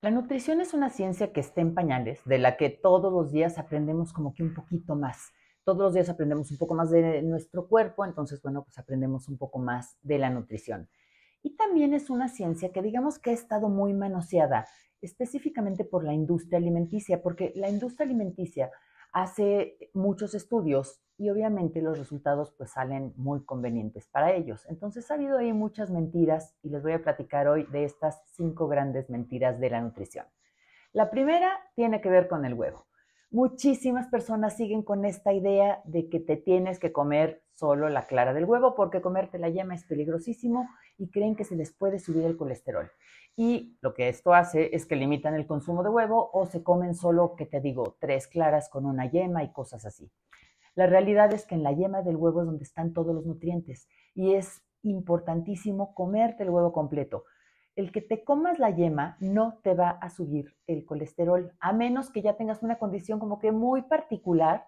La nutrición es una ciencia que está en pañales, de la que todos los días aprendemos como que un poquito más. Todos los días aprendemos un poco más de nuestro cuerpo, entonces, bueno, pues aprendemos un poco más de la nutrición. Y también es una ciencia que digamos que ha estado muy manoseada, específicamente por la industria alimenticia, porque la industria alimenticia hace muchos estudios y obviamente los resultados pues salen muy convenientes para ellos. Entonces ha habido ahí muchas mentiras y les voy a platicar hoy de estas cinco grandes mentiras de la nutrición. La primera tiene que ver con el huevo. Muchísimas personas siguen con esta idea de que te tienes que comer solo la clara del huevo porque comerte la yema es peligrosísimo y creen que se les puede subir el colesterol. Y lo que esto hace es que limitan el consumo de huevo o se comen solo, que te digo, tres claras con una yema y cosas así. La realidad es que en la yema del huevo es donde están todos los nutrientes y es importantísimo comerte el huevo completo. El que te comas la yema no te va a subir el colesterol, a menos que ya tengas una condición como que muy particular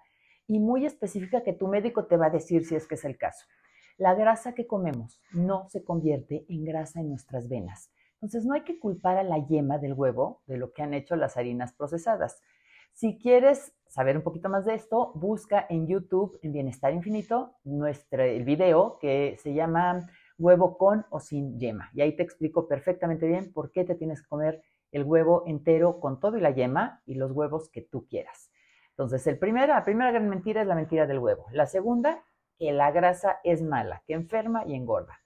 y muy específica que tu médico te va a decir si es que es el caso. La grasa que comemos no se convierte en grasa en nuestras venas. Entonces no hay que culpar a la yema del huevo de lo que han hecho las harinas procesadas. Si quieres saber un poquito más de esto, busca en YouTube, en Bienestar Infinito, nuestro, el video que se llama huevo con o sin yema. Y ahí te explico perfectamente bien por qué te tienes que comer el huevo entero con todo y la yema y los huevos que tú quieras. Entonces, la primera gran mentira es la mentira del huevo. La segunda, que la grasa es mala, que enferma y engorda.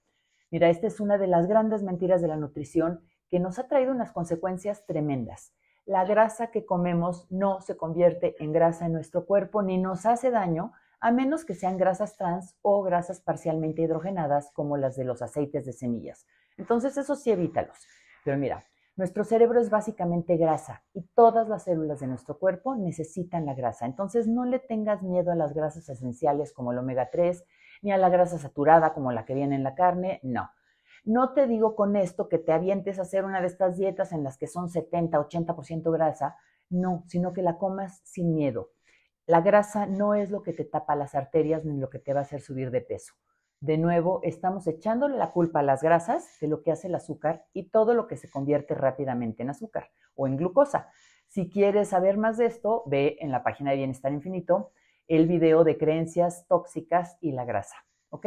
Mira, esta es una de las grandes mentiras de la nutrición que nos ha traído unas consecuencias tremendas la grasa que comemos no se convierte en grasa en nuestro cuerpo ni nos hace daño, a menos que sean grasas trans o grasas parcialmente hidrogenadas como las de los aceites de semillas. Entonces, eso sí evítalos. Pero mira, nuestro cerebro es básicamente grasa y todas las células de nuestro cuerpo necesitan la grasa. Entonces no le tengas miedo a las grasas esenciales como el omega 3, ni a la grasa saturada como la que viene en la carne, no. No te digo con esto que te avientes a hacer una de estas dietas en las que son 70, 80% grasa, no, sino que la comas sin miedo. La grasa no es lo que te tapa las arterias ni lo que te va a hacer subir de peso. De nuevo, estamos echándole la culpa a las grasas de lo que hace el azúcar y todo lo que se convierte rápidamente en azúcar o en glucosa. Si quieres saber más de esto, ve en la página de Bienestar Infinito el video de creencias tóxicas y la grasa. ¿Ok?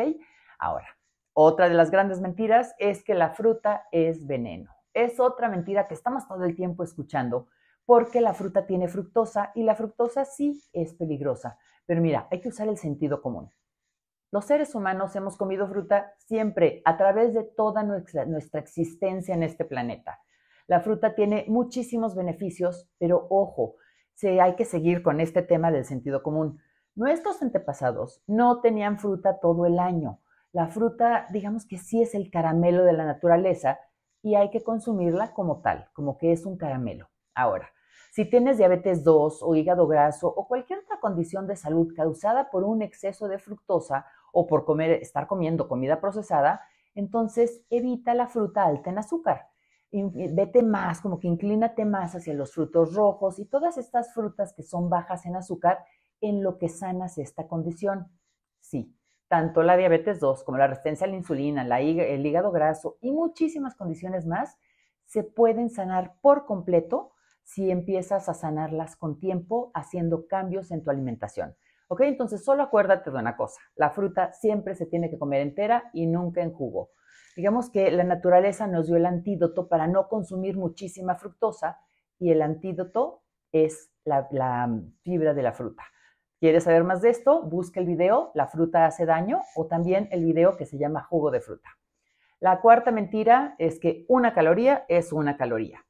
Ahora, otra de las grandes mentiras es que la fruta es veneno. Es otra mentira que estamos todo el tiempo escuchando porque la fruta tiene fructosa y la fructosa sí es peligrosa. Pero mira, hay que usar el sentido común. Los seres humanos hemos comido fruta siempre a través de toda nuestra, existencia en este planeta. La fruta tiene muchísimos beneficios, pero ojo, hay que seguir con este tema del sentido común. Nuestros antepasados no tenían fruta todo el año la fruta, digamos que sí es el caramelo de la naturaleza y hay que consumirla como tal, como que es un caramelo. Ahora, si tienes diabetes 2 o hígado graso o cualquier otra condición de salud causada por un exceso de fructosa o por comer, estar comiendo comida procesada, entonces evita la fruta alta en azúcar. vete más, como que inclínate más hacia los frutos rojos y todas estas frutas que son bajas en azúcar en lo que sanas esta condición tanto la diabetes 2 como la resistencia a la insulina, el hígado graso y muchísimas condiciones más se pueden sanar por completo si empiezas a sanarlas con tiempo haciendo cambios en tu alimentación. ¿Ok? Entonces solo acuérdate de una cosa, la fruta siempre se tiene que comer entera y nunca en jugo. Digamos que la naturaleza nos dio el antídoto para no consumir muchísima fructosa y el antídoto es la fibra de la fruta. ¿Quieres saber más de esto? Busca el video La fruta hace daño o también el video que se llama jugo de fruta. La cuarta mentira es que una caloría es una caloría.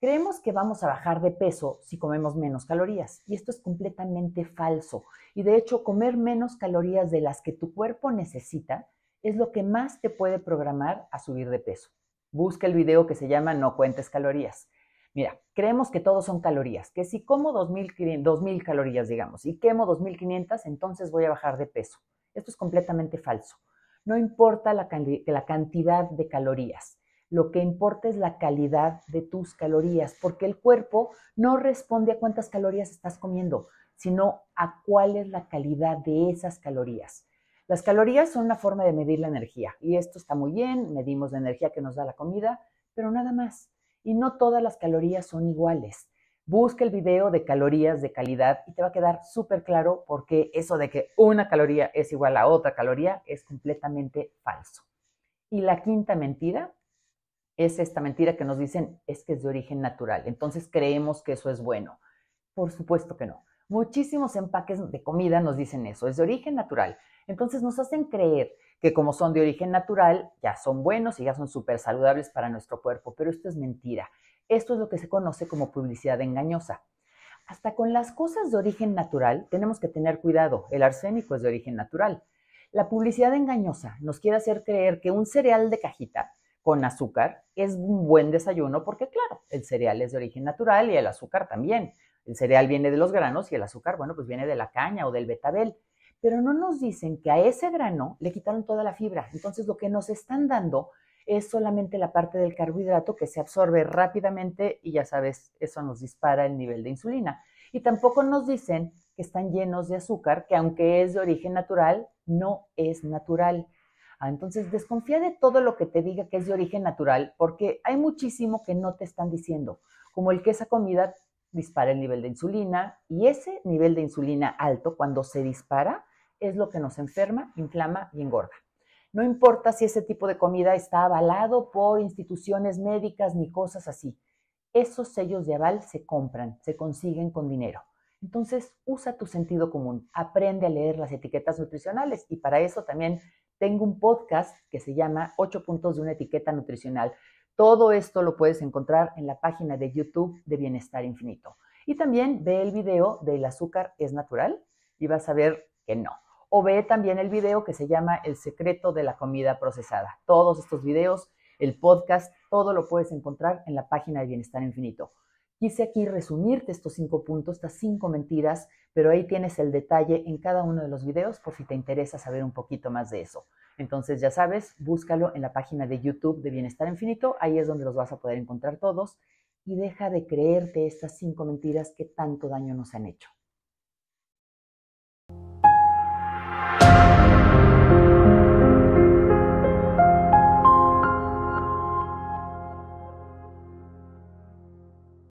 Creemos que vamos a bajar de peso si comemos menos calorías y esto es completamente falso. Y de hecho, comer menos calorías de las que tu cuerpo necesita es lo que más te puede programar a subir de peso. Busca el video que se llama No cuentes calorías. Mira, creemos que todo son calorías, que si como 2.000, 2000 calorías, digamos, y quemo 2.500, entonces voy a bajar de peso. Esto es completamente falso. No importa la cantidad de calorías, lo que importa es la calidad de tus calorías, porque el cuerpo no responde a cuántas calorías estás comiendo, sino a cuál es la calidad de esas calorías. Las calorías son una forma de medir la energía y esto está muy bien, medimos la energía que nos da la comida, pero nada más y no todas las calorías son iguales. Busca el video de calorías de calidad y te va a quedar súper claro qué eso de que una caloría es igual a otra caloría es completamente falso. Y la quinta mentira es esta mentira que nos dicen es que es de origen natural. Entonces creemos que eso es bueno. Por supuesto que no. Muchísimos empaques de comida nos dicen eso, es de origen natural. Entonces nos hacen creer que como son de origen natural, ya son buenos y ya son súper saludables para nuestro cuerpo, pero esto es mentira. Esto es lo que se conoce como publicidad engañosa. Hasta con las cosas de origen natural tenemos que tener cuidado, el arsénico es de origen natural. La publicidad engañosa nos quiere hacer creer que un cereal de cajita con azúcar es un buen desayuno porque claro, el cereal es de origen natural y el azúcar también. El cereal viene de los granos y el azúcar, bueno, pues viene de la caña o del betabel. Pero no nos dicen que a ese grano le quitaron toda la fibra. Entonces lo que nos están dando es solamente la parte del carbohidrato que se absorbe rápidamente y ya sabes, eso nos dispara el nivel de insulina. Y tampoco nos dicen que están llenos de azúcar, que aunque es de origen natural, no es natural. Ah, entonces, desconfía de todo lo que te diga que es de origen natural, porque hay muchísimo que no te están diciendo, como el que esa comida dispara el nivel de insulina y ese nivel de insulina alto, cuando se dispara, es lo que nos enferma, inflama y engorda. No importa si ese tipo de comida está avalado por instituciones médicas ni cosas así. Esos sellos de aval se compran, se consiguen con dinero. Entonces, usa tu sentido común, aprende a leer las etiquetas nutricionales y para eso también tengo un podcast que se llama 8 puntos de una etiqueta nutricional, todo esto lo puedes encontrar en la página de YouTube de Bienestar Infinito. Y también ve el video del azúcar es natural y vas a ver que no. O ve también el video que se llama El secreto de la comida procesada. Todos estos videos, el podcast, todo lo puedes encontrar en la página de Bienestar Infinito. Quise aquí resumirte estos cinco puntos, estas cinco mentiras, pero ahí tienes el detalle en cada uno de los videos por si te interesa saber un poquito más de eso. Entonces, ya sabes, búscalo en la página de YouTube de Bienestar Infinito, ahí es donde los vas a poder encontrar todos y deja de creerte estas cinco mentiras que tanto daño nos han hecho.